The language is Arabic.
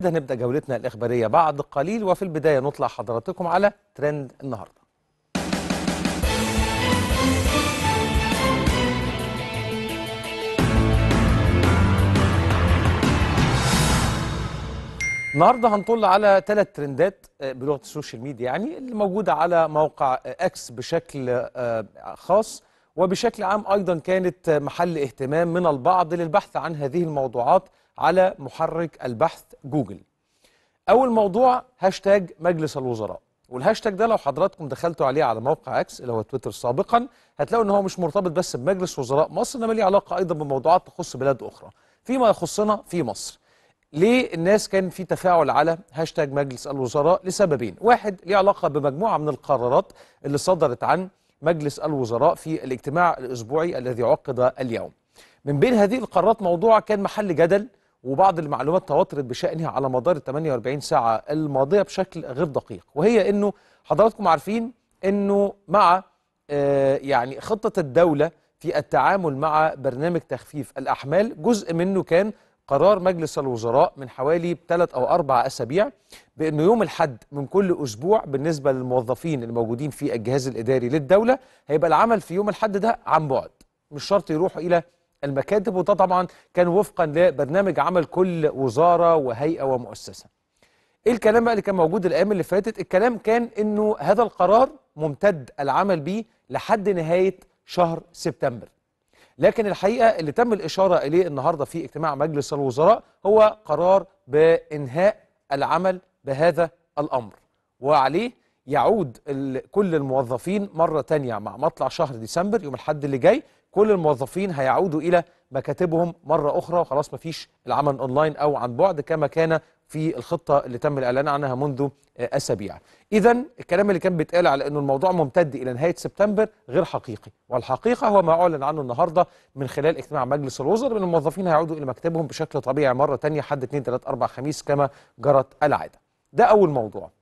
ده نبدأ جولتنا الإخبارية بعد قليل وفي البداية نطلع حضراتكم على ترند النهاردة النهارده هنطل على ثلاث ترندات آه، بلغه السوشيال ميديا يعني اللي موجوده على موقع اكس آه، بشكل آه، خاص وبشكل عام ايضا كانت محل اهتمام من البعض للبحث عن هذه الموضوعات على محرك البحث جوجل أول موضوع هاشتاج مجلس الوزراء والهاشتاج ده لو حضراتكم دخلتوا عليه على موقع اكس اللي هو تويتر سابقا هتلاقوا ان هو مش مرتبط بس بمجلس وزراء مصر انما ليه علاقه ايضا بموضوعات تخص بلاد اخرى فيما يخصنا في مصر ليه الناس كان في تفاعل على هاشتاج مجلس الوزراء لسببين واحد ليه علاقه بمجموعه من القرارات اللي صدرت عن مجلس الوزراء في الاجتماع الاسبوعي الذي عقد اليوم من بين هذه القرارات موضوع كان محل جدل وبعض المعلومات تواترت بشأنها على مدار ال 48 ساعة الماضية بشكل غير دقيق وهي أنه حضراتكم عارفين أنه مع آه يعني خطة الدولة في التعامل مع برنامج تخفيف الأحمال جزء منه كان قرار مجلس الوزراء من حوالي ثلاث أو أربع أسابيع بأنه يوم الحد من كل أسبوع بالنسبة للموظفين الموجودين في الجهاز الإداري للدولة هيبقى العمل في يوم الحد ده عن بعد مش شرط يروحوا إلى المكاتب وده طبعا كان وفقا لبرنامج عمل كل وزاره وهيئه ومؤسسه. ايه الكلام بقى اللي كان موجود الايام اللي فاتت؟ الكلام كان انه هذا القرار ممتد العمل بيه لحد نهايه شهر سبتمبر. لكن الحقيقه اللي تم الاشاره اليه النهارده في اجتماع مجلس الوزراء هو قرار بانهاء العمل بهذا الامر وعليه يعود كل الموظفين مرة تانية مع مطلع شهر ديسمبر يوم الحد اللي جاي كل الموظفين هيعودوا إلى مكاتبهم مرة أخرى وخلاص مفيش العمل أونلاين أو عن بعد كما كان في الخطة اللي تم الإعلان عنها منذ آه، أسابيع إذا الكلام اللي كان بيتقال على أنه الموضوع ممتد إلى نهاية سبتمبر غير حقيقي والحقيقة هو ما أعلن عنه النهاردة من خلال اجتماع مجلس الوزراء أن الموظفين هيعودوا إلى مكتبهم بشكل طبيعي مرة تانية حد 2 3 4 5 كما جرت العادة ده أول موضوع